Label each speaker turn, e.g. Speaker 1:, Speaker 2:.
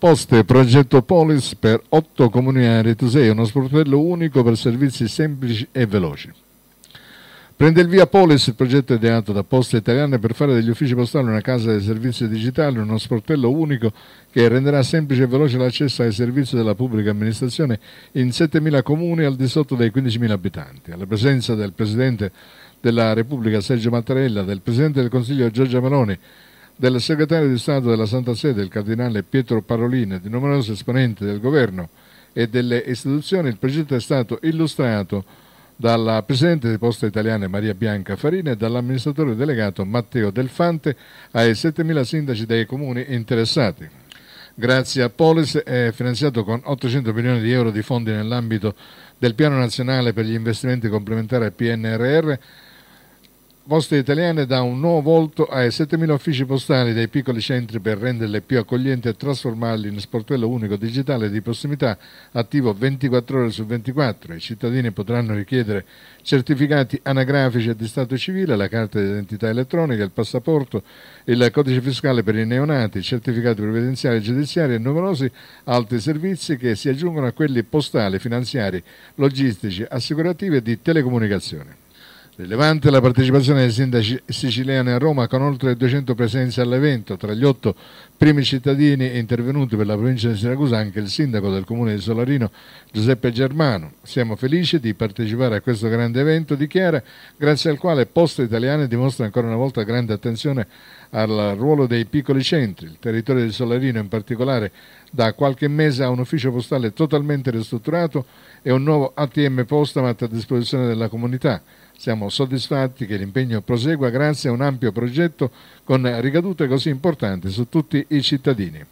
Speaker 1: Poste Progetto Polis per 8 comuni aretosei, uno sportello unico per servizi semplici e veloci. Prende il via Polis, il progetto ideato da Poste Italiane per fare degli uffici postali una casa dei servizi digitali, uno sportello unico che renderà semplice e veloce l'accesso ai servizi della pubblica amministrazione in 7.000 comuni al di sotto dei 15.000 abitanti. Alla presenza del Presidente della Repubblica Sergio Mattarella, del Presidente del Consiglio Giorgia Meloni, del segretario di Stato della Santa Sede, il cardinale Pietro Parolin, e di numerosi esponenti del governo e delle istituzioni, il progetto è stato illustrato dalla Presidente di Posta Italiana Maria Bianca Farina e dall'amministratore delegato Matteo Delfante ai 7.000 sindaci dei comuni interessati. Grazie a Polis è finanziato con 800 milioni di euro di fondi nell'ambito del Piano Nazionale per gli investimenti complementari al PNRR Poste Italiane dà un nuovo volto ai 7.000 uffici postali dei piccoli centri per renderli più accoglienti e trasformarli in sportello unico digitale di prossimità attivo 24 ore su 24. I cittadini potranno richiedere certificati anagrafici e di stato civile, la carta di identità elettronica, il passaporto, il codice fiscale per i neonati, certificati previdenziali e giudiziari e numerosi altri servizi che si aggiungono a quelli postali, finanziari, logistici, assicurativi e di telecomunicazione. Rilevante la partecipazione dei sindaci siciliani a Roma con oltre 200 presenze all'evento. Tra gli otto primi cittadini intervenuti per la provincia di Siracusa anche il sindaco del comune di Solarino Giuseppe Germano. Siamo felici di partecipare a questo grande evento, dichiara, grazie al quale Poste Italiane dimostra ancora una volta grande attenzione al ruolo dei piccoli centri. Il territorio di Solarino in particolare da qualche mese ha un ufficio postale totalmente ristrutturato e un nuovo ATM Postamat a disposizione della comunità. Siamo soddisfatti che l'impegno prosegua grazie a un ampio progetto con ricadute così importanti su tutti i cittadini.